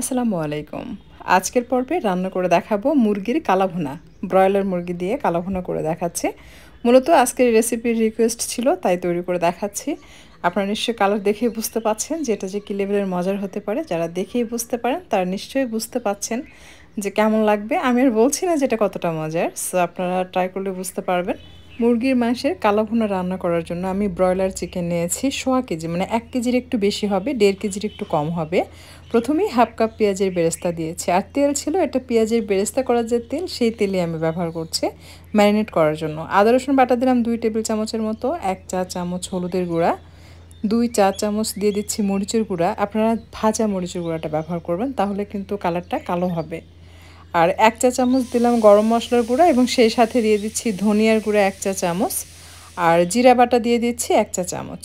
আসসালামু আলাইকুম আজকের পর্বে রান্না করে দেখাবো মুরগির কালাভুনা ব্রয়লার মুরগি দিয়ে কালাভুনা করে দেখাচ্ছি মূলত আজকের রেসিপির রিকোয়েস্ট ছিল তাই তৈরি করে দেখাচ্ছি আপনারা নিশ্চয়ই কালার দেখেই বুঝতে পাচ্ছেন যে এটা যে কী লেভেলের মজার হতে পারে যারা দেখেই বুঝতে পারেন তারা নিশ্চয়ই বুঝতে পাচ্ছেন যে কেমন লাগবে আমি আর বলছি না যেটা কতটা মজার সো আপনারা ট্রাই করলে বুঝতে পারবেন মুরগির মাংসের কালো ভুনা রান্না করার জন্য আমি ব্রয়লার চিকেন নিয়েছি সোয়া কেজি মানে এক কেজির একটু বেশি হবে দেড় কেজির একটু কম হবে প্রথমেই হাফ কাপ পেঁয়াজের বেরেস্তা দিয়েছি আর তেল ছিল এটা পেঁয়াজের বেরেস্তা করার যে তেল সেই তেলই আমি ব্যবহার করছি ম্যারিনেট করার জন্য আদা রসুন বাটা দিলাম দুই টেবিল চামচের মতো এক চা চামচ হলুদের গুঁড়া দুই চা চামচ দিয়ে দিচ্ছি মরিচের গুঁড়া আপনারা ভাজা মরিচের গুঁড়াটা ব্যবহার করবেন তাহলে কিন্তু কালারটা কালো হবে আর এক চা চামচ দিলাম গরম মশলার গুঁড়া এবং সেই সাথে দিয়ে দিচ্ছি ধনিয়ার গুঁড়া এক চা চামচ আর জিরা বাটা দিয়ে দিচ্ছি এক চা চামচ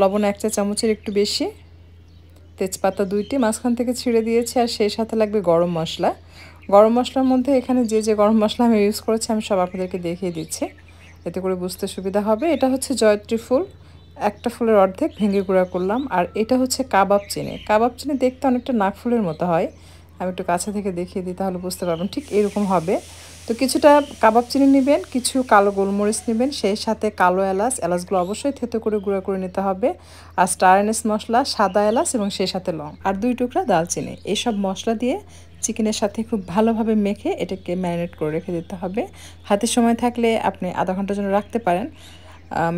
লবণ এক চা চামচের একটু বেশি তেজপাতা দুইটি মাঝখান থেকে ছিঁড়ে দিয়েছি আর সেই সাথে লাগবে গরম মশলা গরম মশলার মধ্যে এখানে যে যে গরম মশলা আমি ইউজ করেছি আমি সব আপনাদেরকে দেখিয়ে দিচ্ছি এতে করে বুঝতে সুবিধা হবে এটা হচ্ছে জয়ত্রী ফুল একটা ফুলের অর্ধেক ভেঙে গুঁড়া করলাম আর এটা হচ্ছে কাবাব চিনে কাবাব চিনে দেখতে অনেকটা নাক ফুলের মতো হয় আমি একটু কাছে থেকে দেখিয়ে দিই তাহলে বুঝতে পারবেন ঠিক এরকম হবে তো কিছুটা কাবাব চিনি নেবেন কিছু কালো গোলমরিচ নেবেন সেই সাথে কালো এলাচ এলাচগুলো অবশ্যই থেতো করে গুঁড়া করে নিতে হবে আর স্টার এনেস মশলা সাদা এলাচ এবং সেই সাথে লং আর দুই টুকরা দালচিনি এইসব মশলা দিয়ে চিকেনের সাথে খুব ভালোভাবে মেখে এটাকে ম্যারিনেট করে রেখে দিতে হবে হাতে সময় থাকলে আপনি আধা ঘন্টার জন্য রাখতে পারেন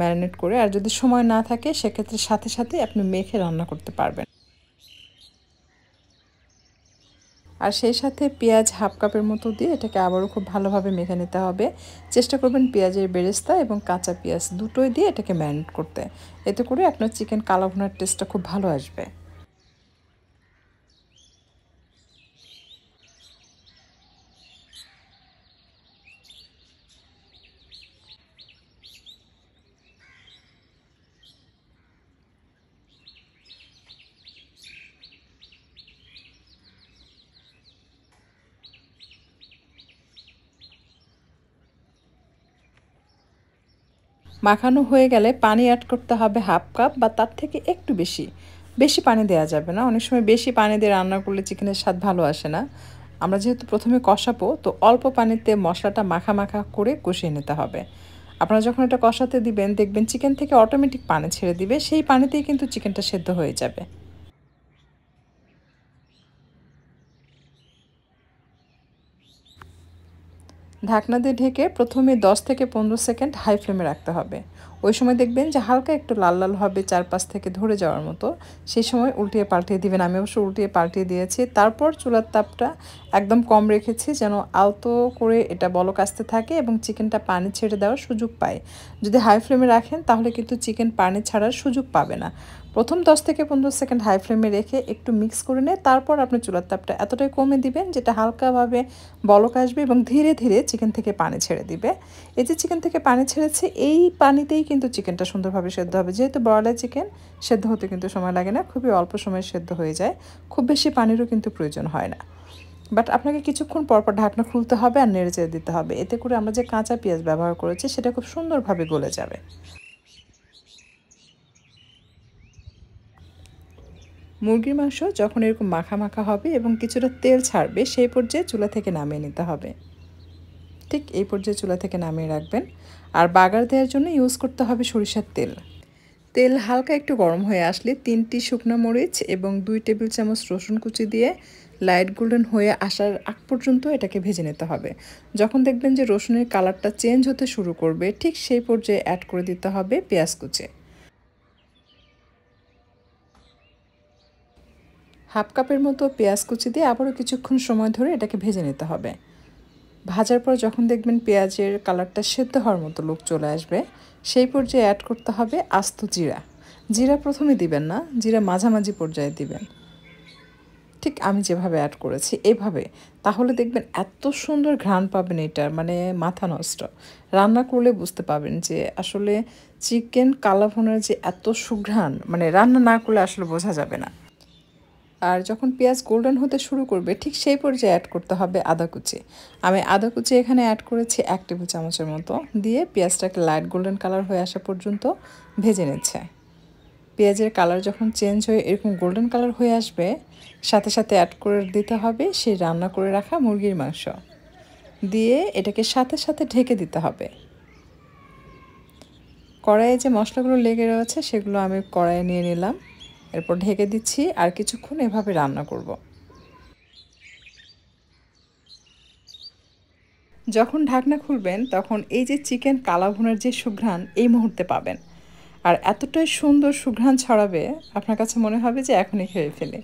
ম্যারিনেট করে আর যদি সময় না থাকে সেক্ষেত্রে সাথে সাথে আপনি মেখে রান্না করতে পারবেন আর সেই সাথে পেঁয়াজ হাফ কাপের মতো দিয়ে এটাকে আবারও খুব ভালোভাবে মেখে নিতে হবে চেষ্টা করবেন পেঁয়াজের বেরেস্তা এবং কাঁচা পেঁয়াজ দুটোই দিয়ে এটাকে ম্যারিনেট করতে এতে করে আপনার চিকেন কালাভুনার টেস্টটা খুব ভালো আসবে মাখানো হয়ে গেলে পানি অ্যাড করতে হবে হাফ কাপ বা তার থেকে একটু বেশি বেশি পানি দেওয়া যাবে না অনেক সময় বেশি পানি দিয়ে রান্না করলে চিকেনের স্বাদ ভালো আসে না আমরা যেহেতু প্রথমে কষাবো তো অল্প পানিতে মশলাটা মাখা মাখা করে কষিয়ে নিতে হবে আপনারা যখন এটা কষাতে দিবেন দেখবেন চিকেন থেকে অটোমেটিক পানি ছেড়ে দিবে সেই পানিতেই কিন্তু চিকেনটা সেদ্ধ হয়ে যাবে ঢাকনা দিয়ে ঢেকে প্রথমে 10 থেকে পনেরো সেকেন্ড হাই ফ্লেমে রাখতে হবে ওই সময় দেখবেন যে হালকা একটু লাল লাল হবে চারপাশ থেকে ধরে যাওয়ার মতো সেই সময় উল্টিয়ে পাল্টিয়ে দিবেন আমি অবশ্য উল্টিয়ে পাল্টিয়ে দিয়েছি তারপর চুলার তাপটা একদম কম রেখেছি যেন আলতো করে এটা বলক আসতে থাকে এবং চিকেনটা পানি ছেড়ে দেওয়ার সুযোগ পায় যদি হাই ফ্লেমে রাখেন তাহলে কিন্তু চিকেন পানি ছাড়ার সুযোগ পাবে না প্রথম 10 থেকে পনেরো সেকেন্ড হাই ফ্লেমে রেখে একটু মিক্স করে নিয়ে তারপর আপনি চুলার তাপটা এতটাই কমে দিবেন যেটা হালকাভাবে বলক আসবে এবং ধীরে ধীরে চিকেন থেকে পানি ছেড়ে দিবে এই যে চিকেন থেকে পানি ছেড়েছে এই পানিতেই কিন্তু চিকেনটা সুন্দরভাবে সেদ্ধ হবে যেহেতু বয়লার চিকেন সেদ্ধ হতে কিন্তু সময় লাগে না খুবই অল্প সময়ে সেদ্ধ হয়ে যায় খুব বেশি পানিরও কিন্তু প্রয়োজন হয় না বাট আপনাকে কিছুক্ষণ পরপর ঢাকনা খুলতে হবে আর নেড়ে চেড়ে দিতে হবে এতে করে আমরা যে কাঁচা পেঁয়াজ ব্যবহার করেছি সেটা খুব সুন্দরভাবে গলে যাবে মুরগির মাংস যখন এরকম মাখা মাখা হবে এবং কিছুটা তেল ছাড়বে সেই পর্যায়ে চুলা থেকে নামিয়ে নিতে হবে ঠিক এই পর্যায়ে চুলা থেকে নামিয়ে রাখবেন আর বাগার দেওয়ার জন্য ইউজ করতে হবে সরিষার তেল তেল হালকা একটু গরম হয়ে আসলে তিনটি শুকনো মরিচ এবং দুই টেবিল চামচ রসুন কুচি দিয়ে লাইট গোল্ডেন হয়ে আসার আগ পর্যন্ত এটাকে ভেজে নিতে হবে যখন দেখবেন যে রসুনের কালারটা চেঞ্জ হতে শুরু করবে ঠিক সেই পর্যায়ে অ্যাড করে দিতে হবে পেঁয়াজ কুচে হাফ কাপের মতো পেঁয়াজ কুচি দিয়ে আবারও কিছুক্ষণ সময় ধরে এটাকে ভেজে নিতে হবে ভাজার পর যখন দেখবেন পেঁয়াজের কালারটা সেদ্ধ হওয়ার মতো লোক চলে আসবে সেই পর্যায়ে অ্যাড করতে হবে আস্ত জিরা জিরা প্রথমে দিবেন না জিরা মাঝামাঝি পর্যায়ে দিবেন ঠিক আমি যেভাবে অ্যাড করেছি এভাবে তাহলে দেখবেন এত সুন্দর ঘ্রাণ পাবেন এটার মানে মাথা নষ্ট রান্না করলে বুঝতে পাবেন যে আসলে চিকেন কালাভুনের যে এত সুঘ্রাণ মানে রান্না না করলে আসলে বোঝা যাবে না আর যখন পেঁয়াজ গোল্ডেন হতে শুরু করবে ঠিক সেই পর্যায়ে অ্যাড করতে হবে আদা কুচি আমি আদা কুচি এখানে অ্যাড করেছি এক টেবিল চামচের মতো দিয়ে পেঁয়াজটাকে লাইট গোল্ডেন কালার হয়ে আসা পর্যন্ত ভেজে নিচ্ছে পেঁয়াজের কালার যখন চেঞ্জ হয়ে এরকম গোল্ডেন কালার হয়ে আসবে সাথে সাথে অ্যাড করে দিতে হবে সেই রান্না করে রাখা মুরগির মাংস দিয়ে এটাকে সাথে সাথে ঢেকে দিতে হবে কড়াইয়ে যে মশলাগুলো লেগে রয়েছে সেগুলো আমি কড়াইয়ে নিয়ে নিলাম এরপর ঢেকে দিচ্ছি আর কিছুক্ষণ এভাবে রান্না করব। যখন ঢাকনা খুলবেন তখন এই যে চিকেন কালাভুনের যে সুঘ্রাণ এই মুহূর্তে পাবেন আর এতটাই সুন্দর সুঘ্রাণ ছড়াবে আপনার কাছে মনে হবে যে এখনই খেয়ে ফেলে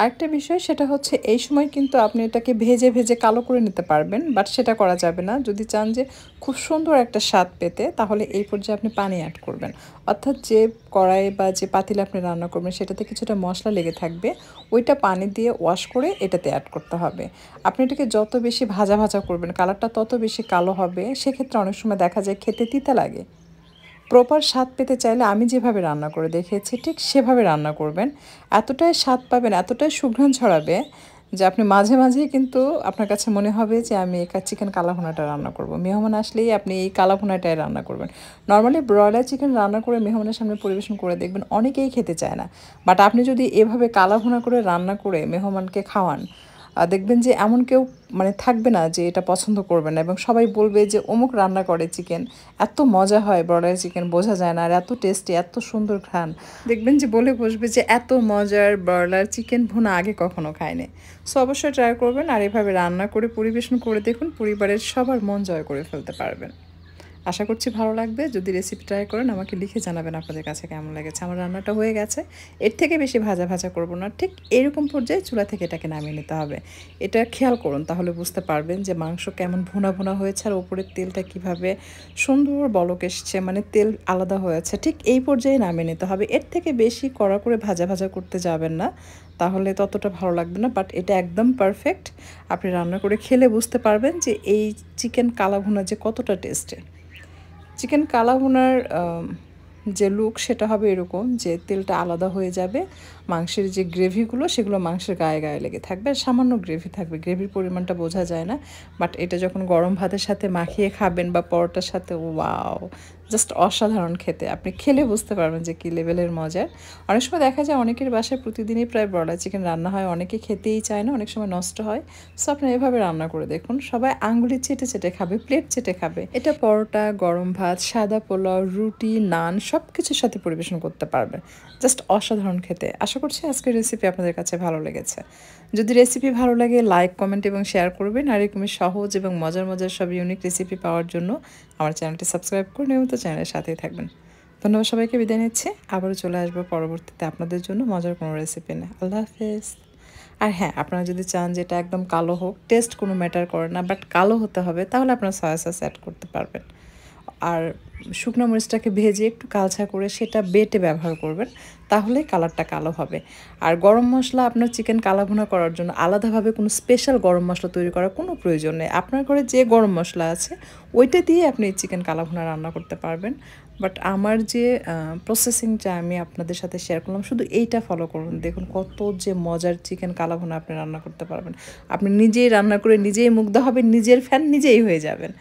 আরেকটা বিষয় সেটা হচ্ছে এই সময় কিন্তু আপনি এটাকে ভেজে ভেজে কালো করে নিতে পারবেন বাট সেটা করা যাবে না যদি চান যে খুব সুন্দর একটা স্বাদ পেতে তাহলে এই পর্যায়ে আপনি পানি অ্যাড করবেন অর্থাৎ যে কড়াই বা যে পাতিলে আপনি রান্না করবেন সেটাতে কিছুটা মশলা লেগে থাকবে ওইটা পানি দিয়ে ওয়াশ করে এটাতে অ্যাড করতে হবে আপনি এটাকে যত বেশি ভাজা ভাজা করবেন কালারটা তত বেশি কালো হবে সেক্ষেত্রে অনেক সময় দেখা যায় খেতে তিতা লাগে প্রপার স্বাদ পেতে চাইলে আমি যেভাবে রান্না করে দেখিয়েছি ঠিক সেভাবে রান্না করবেন এতটাই স্বাদ পাবেন এতটাই সুঘ্রাণ ছড়াবে যে আপনি মাঝে মাঝেই কিন্তু আপনার কাছে মনে হবে যে আমি এই চিকেন কালাভোনাটা রান্না করব মেহমান আসলেই আপনি এই কালাভুনাটাই রান্না করবেন নর্মালি ব্রয়লার চিকেন রান্না করে মেহমানের সামনে পরিবেশন করে দেখবেন অনেকেই খেতে চায় না বাট আপনি যদি এভাবে কালাভোনা করে রান্না করে মেহমানকে খাওয়ান দেখবেন যে এমন কেউ মানে থাকবে না যে এটা পছন্দ করবে না এবং সবাই বলবে যে অমুক রান্না করে চিকেন এত মজা হয় ব্রয়লার চিকেন বোঝা যায় না আর এত টেস্টি এত সুন্দর খান দেখবেন যে বলে বসবে যে এত মজার ব্রয়লার চিকেন ভুনা আগে কখনো খায়নি সো অবশ্যই ট্রাই করবেন আর এভাবে রান্না করে পরিবেশন করে দেখুন পরিবারের সবার মন জয় করে ফেলতে পারবেন আশা করছি ভালো লাগবে যদি রেসিপি ট্রাই করেন আমাকে লিখে জানাবেন আপনাদের কাছে কেমন লেগেছে আমার রান্নাটা হয়ে গেছে এর থেকে বেশি ভাজা ভাজা করব না ঠিক এরকম পর্যায়ে চুলা থেকে এটাকে নামিয়ে নিতে হবে এটা খেয়াল করুন তাহলে বুঝতে পারবেন যে মাংস কেমন ভুনা ভুনা হয়েছে আর ওপরের তেলটা কিভাবে সুন্দর বলক এসছে মানে তেল আলাদা হয়েছে ঠিক এই পর্যায়ে নামিয়ে নিতে হবে এর থেকে বেশি কড়া করে ভাজা ভাজা করতে যাবেন না তাহলে ততটা ভালো লাগবে না বাট এটা একদম পারফেক্ট আপনি রান্না করে খেলে বুঝতে পারবেন যে এই চিকেন কালা ভুনা যে কতটা টেস্টের চিকেন কালাভুনার যে লুক সেটা হবে এরকম যে তেলটা আলাদা হয়ে যাবে মাংসের যে গ্রেভিগুলো সেগুলো মাংসের গায়ে গায়ে লেগে থাকবে আর সামান্য গ্রেভি থাকবে গ্রেভির পরিমাণটা বোঝা যায় না বাট এটা যখন গরম ভাতের সাথে মাখিয়ে খাবেন বা পরোটার সাথে ওয়াও জাস্ট অসাধারণ খেতে আপনি খেলে বুঝতে পারবেন যে কি লেভেলের মজার অনেক সময় দেখা যায় অনেকের বাসায় প্রতিদিনই প্রায় ব্রয়লার চিকেন রান্না হয় অনেকে খেতেই চায় না অনেক সময় নষ্ট হয় সো আপনি এভাবে রান্না করে দেখুন সবাই আঙুলি চেটে চেটে খাবে প্লেট চেটে খাবে এটা পরোটা গরম ভাত সাদা পোলাও রুটি নান সব কিছুর সাথে পরিবেশন করতে পারবেন জাস্ট অসাধারণ খেতে আশা করছি আজকের রেসিপি আপনাদের কাছে ভালো লেগেছে যদি রেসিপি ভালো লাগে লাইক কমেন্ট এবং শেয়ার করবেন আর এরকমই সহজ এবং মজার মজার সব ইউনিক রেসিপি পাওয়ার জন্য আমার চ্যানেলটি সাবস্ক্রাইব করে নিয়মিত চ্যানেলের সাথেই থাকবেন ধন্যবাদ সবাইকে বিদায় নিচ্ছি আবারও চলে আসবো পরবর্তীতে আপনাদের জন্য মজার কোনো রেসিপি না আল্লাহ হাফেজ আর হ্যাঁ আপনারা যদি চান যে এটা একদম কালো হোক টেস্ট কোনো ম্যাটার করে না বাট কালো হতে হবে তাহলে আপনারা সয়া সস অ্যাড করতে পারবেন আর শুকনো মরিচটাকে ভেজে একটু কালছা করে সেটা বেটে ব্যবহার করবেন তাহলে কালারটা কালো হবে আর গরম মশলা আপনার চিকেন কালাঘুনা করার জন্য আলাদাভাবে কোনো স্পেশাল গরম মশলা তৈরি করার কোনো প্রয়োজন নেই আপনার ঘরে যে গরম মশলা আছে ওইটা দিয়ে আপনি চিকেন কালাঘুনা রান্না করতে পারবেন বাট আমার যে প্রসেসিংটা আমি আপনাদের সাথে শেয়ার করলাম শুধু এইটা ফলো করুন দেখুন কত যে মজার চিকেন কালাঘুনা আপনি রান্না করতে পারবেন আপনি নিজেই রান্না করে নিজেই মুগ্ধ হবেন নিজের ফ্যান নিজেই হয়ে যাবেন